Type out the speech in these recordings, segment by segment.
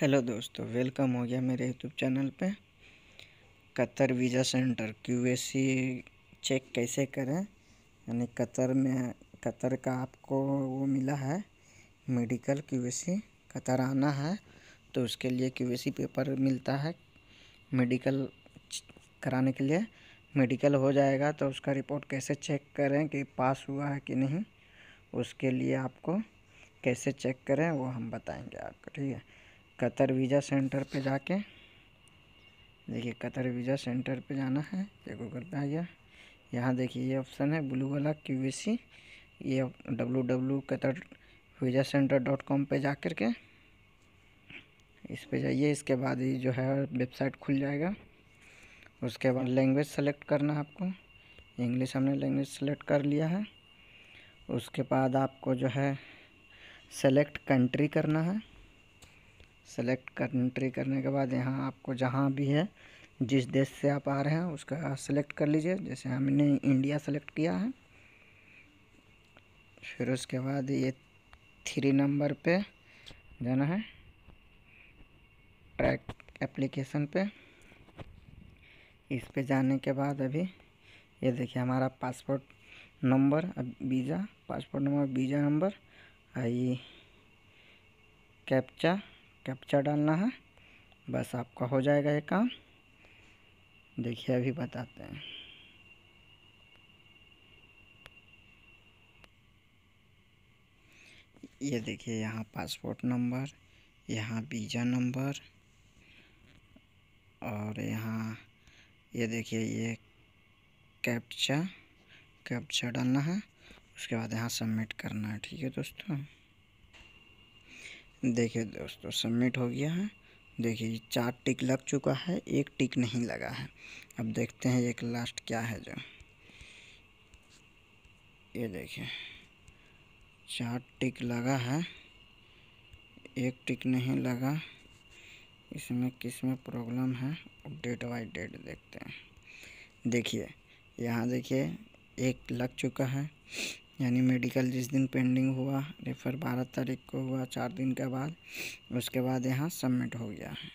hello दोस्तों welcome हो गया मेरे यूट्यूब चैनल पे Qatar visa centre QAC check कैसे करें यानी कतर में कतर का आपको वो मिला है मेडिकल क्यूएसी कतर आना है तो उसके लिए सी पेपर मिलता है मेडिकल कराने के लिए मेडिकल हो जाएगा तो उसका रिपोर्ट कैसे चेक करें कि पास हुआ है कि नहीं उसके लिए आपको कैसे चेक करें वो हम बताएंगे आपको ठीक है कतर वीज़ा सेंटर पे जाके देखिए कतर वीज़ा सेंटर पे जाना है ये गूगल पे आ गया यहाँ देखिए ये ऑप्शन है ब्लू वाला क्यू ये W W Qatar visa centre dot com पर जा कर के इस पे जाइए इसके बाद ही जो है वेबसाइट खुल जाएगा उसके बाद लैंग्वेज सेलेक्ट करना है आपको इंग्लिश हमने लैंग्वेज सेलेक्ट कर लिया है उसके बाद आपको जो है सेलेक्ट कंट्री करना है सेलेक्ट कंट्री करने के बाद यहाँ आपको जहाँ भी है जिस देश से आप आ रहे हैं उसका सेलेक्ट कर लीजिए जैसे हमने इंडिया सेलेक्ट किया है फिर उसके बाद ये थ्री नंबर पे जाना है ट्रैक एप्लीकेशन पे इस पे जाने के बाद अभी ये देखिए हमारा पासपोर्ट नंबर अब visa passport number visa number आई कैप्चा कैप्चा डालना है बस आपका हो जाएगा ये काम देखिए अभी बताते हैं ये देखिए यहाँ पासपोर्ट नंबर यहाँ वीज़ा नंबर और यहाँ ये देखिए ये कैप्चा कैप्चा डालना है उसके बाद यहाँ सबमिट करना है ठीक है दोस्तों देखिए दोस्तों सबमिट हो गया है देखिए चार टिक लग चुका है एक टिक नहीं लगा है अब देखते हैं एक लास्ट क्या है जो ये देखिए चार टिक लगा है एक टिक नहीं लगा इसमें किस में प्रॉब्लम है डेट बाई डेट देखते हैं देखिए यहाँ देखिए एक लग चुका है यानी मेडिकल जिस दिन पेंडिंग हुआ रेफ़र बारह तारीख को हुआ चार दिन के बाद उसके बाद यहाँ सबमिट हो गया है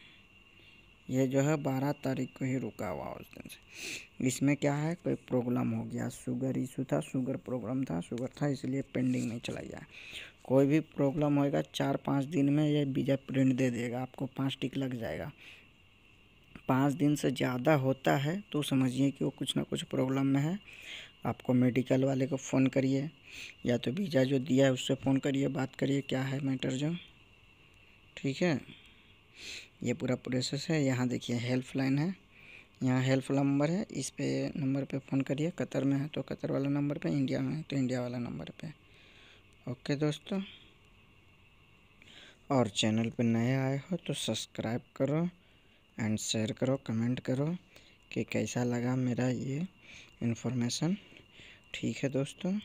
ये जो है बारह तारीख को ही रुका हुआ उस दिन से इसमें क्या है कोई प्रॉब्लम हो गया शुगर इशू था शुगर प्रॉब्लम था शुगर था इसलिए पेंडिंग नहीं चला गया कोई भी प्रॉब्लम होएगा चार पाँच दिन में ये वीज़ा प्रिंट दे देगा आपको पाँच टिक लग जाएगा पाँच दिन से ज़्यादा होता है तो समझिए कि वो कुछ ना कुछ प्रॉब्लम में है आपको मेडिकल वाले को फ़ोन करिए या तो वीज़ा जो दिया है उससे फ़ोन करिए बात करिए क्या है मैटर जो ठीक है ये पूरा प्रोसेस है यहाँ देखिए हेल्पलाइन है यहाँ हेल्प नंबर है इस पे नंबर पे फ़ोन करिए कतर में है तो कतर वाला नंबर पे इंडिया में है तो इंडिया वाला नंबर पे ओके दोस्तों और चैनल पे नए आए हो तो सब्सक्राइब करो एंड शेयर करो कमेंट करो कि कैसा लगा मेरा ये इन्फॉर्मेशन ठीक है दोस्तों